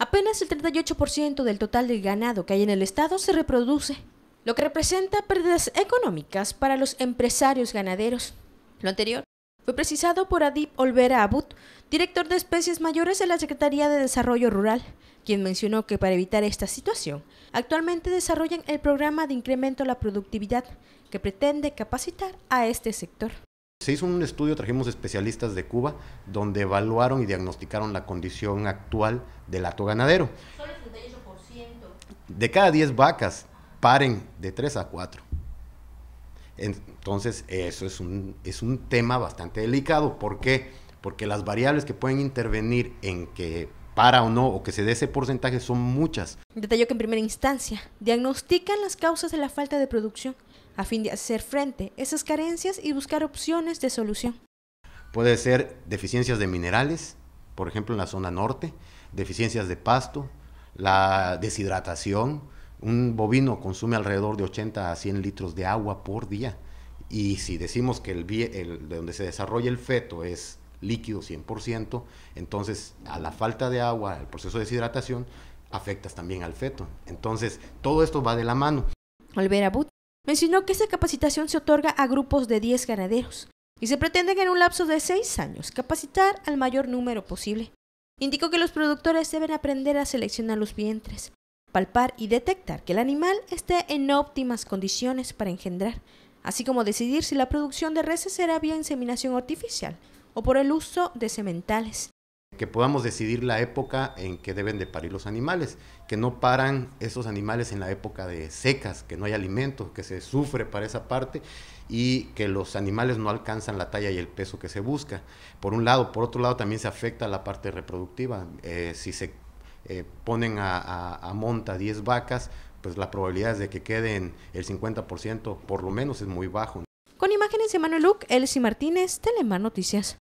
Apenas el 38% del total del ganado que hay en el estado se reproduce, lo que representa pérdidas económicas para los empresarios ganaderos. Lo anterior fue precisado por Adip Olvera Abut, director de especies mayores de la Secretaría de Desarrollo Rural, quien mencionó que para evitar esta situación, actualmente desarrollan el programa de incremento a la productividad que pretende capacitar a este sector. Se hizo un estudio, trajimos especialistas de Cuba, donde evaluaron y diagnosticaron la condición actual del ato ganadero. Solo el 38%. De cada 10 vacas, paren de 3 a 4. Entonces, eso es es un tema bastante delicado. ¿Por qué? Porque las variables que pueden intervenir en que para o no, o que se dé ese porcentaje, son muchas. Detalló que en primera instancia diagnostican las causas de la falta de producción, a fin de hacer frente a esas carencias y buscar opciones de solución. Puede ser deficiencias de minerales, por ejemplo en la zona norte, deficiencias de pasto, la deshidratación. Un bovino consume alrededor de 80 a 100 litros de agua por día. Y si decimos que el, el de donde se desarrolla el feto es líquido 100%, entonces a la falta de agua, al proceso de deshidratación, afectas también al feto. Entonces, todo esto va de la mano. Olvera But mencionó que esta capacitación se otorga a grupos de 10 ganaderos y se pretende que en un lapso de 6 años capacitar al mayor número posible. Indicó que los productores deben aprender a seleccionar los vientres, palpar y detectar que el animal esté en óptimas condiciones para engendrar, así como decidir si la producción de reses será vía inseminación artificial o por el uso de sementales. Que podamos decidir la época en que deben de parir los animales, que no paran esos animales en la época de secas, que no hay alimento, que se sufre para esa parte y que los animales no alcanzan la talla y el peso que se busca. Por un lado, por otro lado también se afecta la parte reproductiva. Eh, si se eh, ponen a, a monta 10 vacas, pues la probabilidad de que queden el 50% por lo menos es muy bajo. Con imágenes de Manuel Luc, Elsie Martínez, Telemar Noticias.